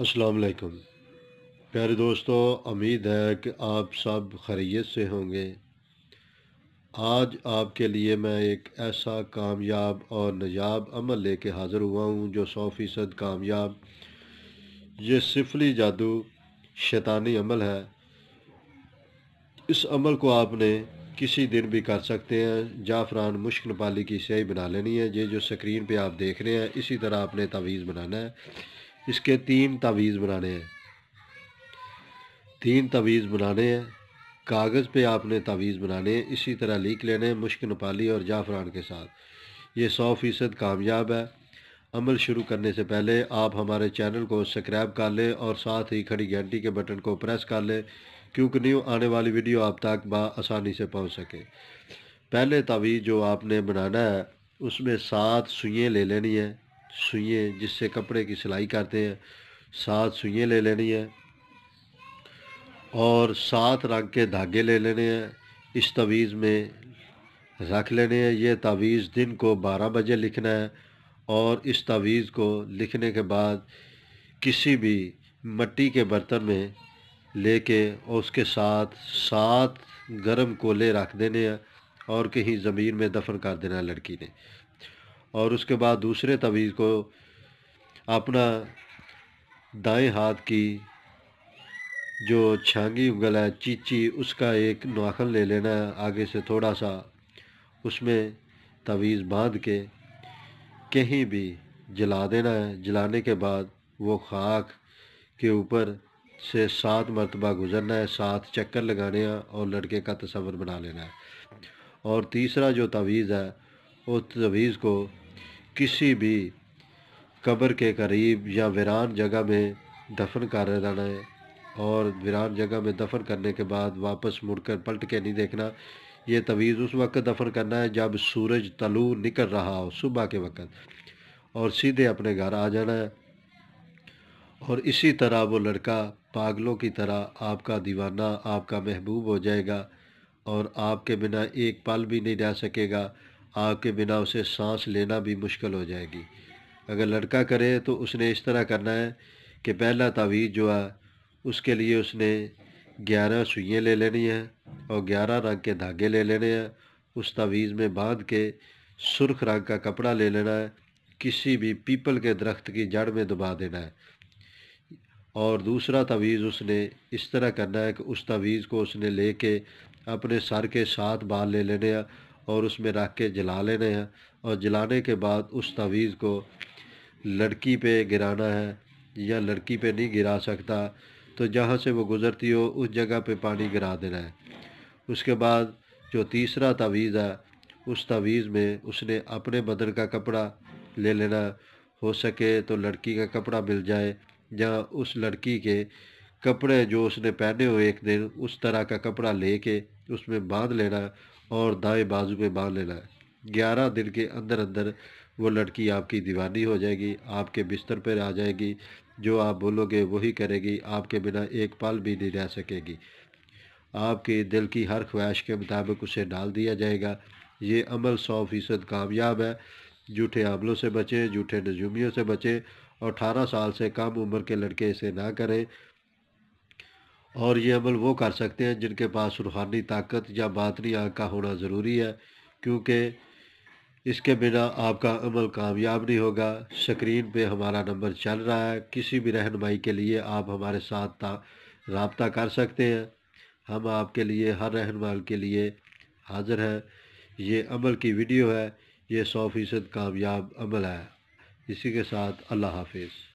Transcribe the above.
अस्सलाम वालेकुम प्यारे दोस्तों उम्मीद है कि आप सब खैरियत से होंगे आज आपके लिए मैं एक ऐसा कामयाब और नजाब अमल लेके हाज़िर हुआ हूँ जो सौ फ़ीसद कामयाब ये सिफली जादू शैतानी अमल है इस अमल को आपने किसी दिन भी कर सकते हैं जाफरान मुश्क नपाली की सियाही बना लेनी है ये जो स्क्रीन पे आप देख रहे हैं इसी तरह आपने तावीज़ बनाना है इसके तीन तावीज़ बनाने हैं तीन तावीज़ बनाने हैं कागज़ पे आपने तावीज़ बनाने हैं इसी तरह लिख लेने हैं मुश्क नपाली और जाफरान के साथ ये सौ फ़ीसद कामयाब है अमल शुरू करने से पहले आप हमारे चैनल को सब्सक्राइब कर लें और साथ ही खड़ी घंटी के बटन को प्रेस कर लें क्योंकि न्यू आने वाली वीडियो आप तक आसानी से पहुंच सके पहले तवीज़ जो आपने बनाना है उसमें सात सुइयाँ ले लेनी है सुइए जिससे कपड़े की सिलाई करते हैं सात सुइयाँ ले लेनी है और सात रंग के धागे ले लेने हैं इस तवीज़ में रख लेने हैं ये तावीज़ दिन को बारह बजे लिखना है और इस तावीज़ को लिखने के बाद किसी भी मट्टी के बर्तन में लेके और उसके साथ सात गर्म कोले रख देने हैं और कहीं ज़मीन में दफन कर देना है लड़की ने और उसके बाद दूसरे तवीज़ को अपना दाएं हाथ की जो छांगी उंगल है चीची उसका एक नाखन ले लेना है आगे से थोड़ा सा उसमें तवीज़ बांध के कहीं भी जला देना है जलाने के बाद वो खाक के ऊपर से सात मरतबा गुज़रना है सात चक्कर लगाने हैं और लड़के का तस्वर बना लेना है और तीसरा जो तवीज़ है उस तवीज़ को किसी भी कब्र के करीब या वीरान जगह में दफन कर रहना है और वीरान जगह में दफन करने के बाद वापस मुड़कर पलट के नहीं देखना ये तवीज़ उस वक्त दफन करना है जब सूरज तलू निकल रहा हो सुबह के वक्त और सीधे अपने घर आ जाना है और इसी तरह वो लड़का पागलों की तरह आपका दीवाना आपका महबूब हो जाएगा और आपके बिना एक पल भी नहीं रह सकेगा आग के बिना उसे सांस लेना भी मुश्किल हो जाएगी अगर लड़का करे तो उसने इस तरह करना है कि पहला तावीज़ जो है उसके लिए उसने ग्यारह सुइयाँ ले लेनी है और ग्यारह रंग के धागे ले लेने हैं उस तावीज़ में बांध के सुर्ख रंग का कपड़ा ले लेना है किसी भी पीपल के दरख्त की जड़ में दबा देना है और दूसरा तवीज़ उसने इस तरह करना है कि उस तवीज़ को उसने ले के अपने सर के साथ बाल ले लेने हैं और उसमें रख के जला लेने हैं और जलाने के बाद उस तवीज़ को लड़की पे गिराना है या लड़की पे नहीं गिरा सकता तो जहाँ से वो गुज़रती हो उस जगह पे पानी गिरा देना है उसके बाद जो तीसरा तवीज़ है उस तवीज़ में उसने अपने बदन का कपड़ा ले लेना हो सके तो लड़की का कपड़ा मिल जाए या उस लड़की के कपड़े जो उसने पहने हुए एक दिन उस तरह का कपड़ा लेके उसमें बांध लेना और दाएं बाजू में बांध लेना ग्यारह दिन के अंदर अंदर वो लड़की आपकी दीवानी हो जाएगी आपके बिस्तर पर आ जाएगी जो आप बोलोगे वही करेगी आपके बिना एक पल भी नहीं रह सकेगी आपके दिल की हर ख्वाहिश के मुताबिक उसे डाल दिया जाएगा ये अमल सौ फीसद कामयाब है झूठे अमलों से बचें झूठे नजूमियों से बचें और अठारह साल से कम उम्र के लड़के इसे ना करें और ये अमल वो कर सकते हैं जिनके पास रूहानी ताकत या बातनी आँख का होना ज़रूरी है क्योंकि इसके बिना आपका अमल कामयाब नहीं होगा स्क्रीन पे हमारा नंबर चल रहा है किसी भी रहनमाई के लिए आप हमारे साथ रबता कर सकते हैं हम आपके लिए हर रहनमाल के लिए हाज़िर हैं ये अमल की वीडियो है ये सौ फ़ीसद कामयाब अमल है इसी के साथ अल्लाह हाफिज़